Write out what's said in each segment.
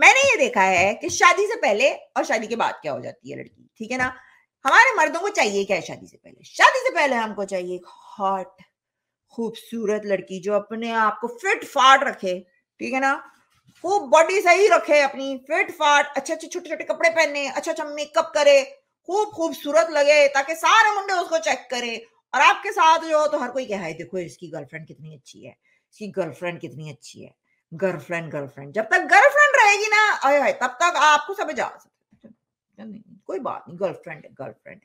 मैंने ये देखा है कि शादी से पहले और शादी के बाद क्या हो जाती है लड़की ठीक है ना हमारे मर्दों को चाहिए क्या है शादी से पहले शादी से पहले हमको चाहिए एक हॉट खूबसूरत लड़की जो अपने आप को फिट फाट रखे ठीक है ना खूब बॉडी सही रखे अपनी फिट फाट अच्छे अच्छे छोटे छोटे कपड़े पहने अच्छा अच्छा मेकअप करे खूब खूबसूरत लगे ताकि सारे मुंडे उसको चेक करे और आपके साथ जो हो तो हर कोई कहे है देखो इसकी गर्लफ्रेंड कितनी अच्छी है इसकी गर्लफ्रेंड कितनी अच्छी है गर्लफ्रेंड गर्लफ्रेंड जब तक गर्लफ्रेंड रहेगी ना आए आए तब तक आपको समझ आ सकता कोई बात नहीं गर्लफ्रेंड गर्लफ्रेंड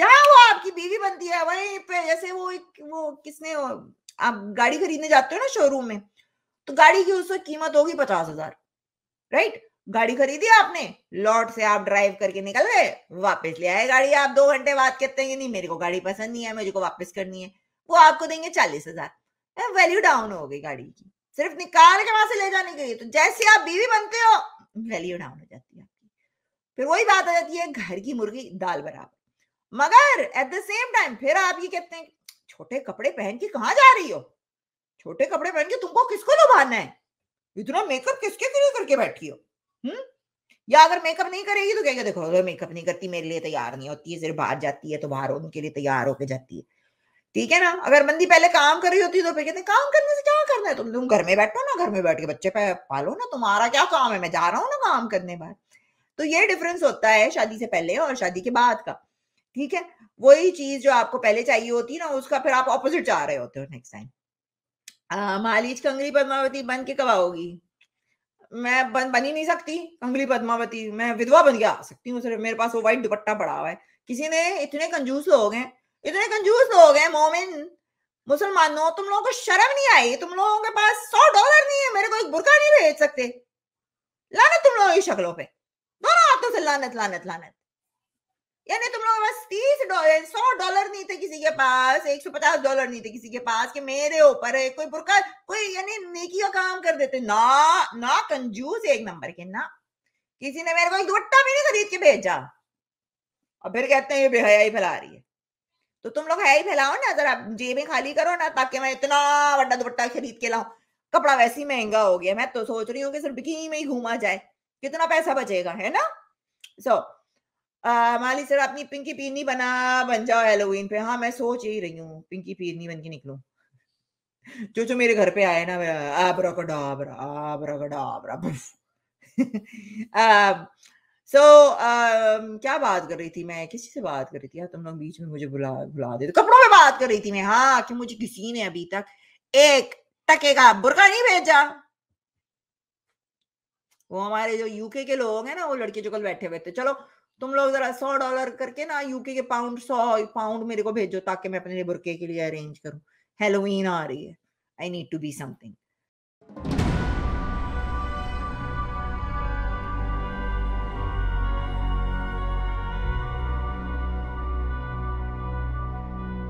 जहां वो आपकी बीवी बनती है वहीं पे जैसे वो एक वो किसने वो, आप गाड़ी खरीदने जाते हो ना शोरूम में तो गाड़ी की उस कीमत होगी पचास हजार राइट गाड़ी खरीदी आपने लॉट से आप ड्राइव करके निकल गए वापस ले आए गाड़ी आप दो घंटे बाद कहते हैं कि नहीं मेरे को गाड़ी पसंद नहीं है मुझे को वापस करनी है वो आपको देंगे चालीस हजार वैल्यू डाउन हो गई गाड़ी की सिर्फ निकाल के वहां से ले जाने के लिए तो जैसे आप बीवी बनते हो वैल्यू डाउन हो जाती है आपकी फिर वही बात आ जाती है घर की मुर्गी दाल बराबर मगर एट द सेम टाइम फिर आप ये कहते हैं छोटे कपड़े पहन के कहाँ जा रही हो छोटे कपड़े पहन के तुमको किसको लुभाना है इतना मेकअप किसके लिए करके बैठी हो हम्म या अगर मेकअप नहीं करेगी तो कहेगा देखो अगर मेकअप नहीं करती मेरे लिए तैयार नहीं होती है सिर्फ बाहर जाती है तो बाहर उनके लिए तैयार होके जाती है ठीक है ना अगर बंदी पहले काम कर रही होती तो फिर कहते काम करने से क्या करना है तुम तुम घर में बैठो ना घर में बैठ के बच्चे पालो ना तुम्हारा क्या काम है मैं जा रहा हूँ ना काम करने बाहर तो ये डिफरेंस होता है शादी से पहले और शादी के बाद का ठीक है वही चीज जो आपको पहले चाहिए होती है ना उसका फिर आप ऑपोजिट जा रहे होते हो नेक्स्ट टाइम मालिज कंगली पद्मावती बन के कब आओगी मैं बन बन ही नहीं सकती कंगली पद्मावती मैं विधवा बन के आ सकती हूँ सिर्फ मेरे पास वो वाइट दुपट्टा पड़ा हुआ है किसी ने इतने कंजूस लोग हैं इतने कंजूस लोग हैं मोमिन मुसलमानों तुम लोगों को शर्म नहीं आई तुम लोगों के पास सौ डॉलर नहीं है मेरे को एक बुरका नहीं भेज सकते लानत तुम लोगों की शक्लों पे दोनों हाथों से लानत लानत लानत यानी तुम लोगों के पास तीस डॉलर सौ डॉलर नहीं थे किसी के पास एक सौ पचास डॉलर नहीं थे किसी के पास कि मेरे ऊपर कोई बुरका कोई यानी नेकी का काम कर देते ना ना कंजूस एक नंबर के ना किसी ने मेरे को एक दुपट्टा भी नहीं खरीद के भेजा और फिर कहते हैं ये बेहयाई फैला रही है तो तुम लोग है ही फैलाओ ना जरा जेबें खाली करो ना ताकि मैं इतना बड़ा दुपट्टा खरीद के लाऊ कपड़ा वैसे ही महंगा हो गया मैं तो सोच रही हूँ कि सिर्फ बिकी में ही घूमा जाए कितना पैसा बचेगा है ना सो so, माली सर अपनी पिंकी पीरनी बना बन जाओ हेलोवीन पे हाँ मैं सोच ही रही हूँ पिंकी पीरनी बन के निकलू जो जो मेरे घर पे आए ना आबरा कडाबरा आबरा कडाबरा सो so, uh, क्या बात कर रही थी मैं किसी से बात कर रही थी तुम लोग बीच में मुझे बुला बुला दे कपड़ों में बात कर रही थी मैं हाँ कि मुझे किसी ने अभी तक एक टके का बुरका नहीं भेजा वो हमारे जो यूके के लोग हैं ना वो लड़के जो कल बैठे हुए थे चलो तुम लोग जरा सौ डॉलर करके ना यूके के पाउंड सौ पाउंड मेरे को भेजो ताकि मैं अपने बुरके के लिए अरेंज करूं हेलोवीन आ रही है I need to be something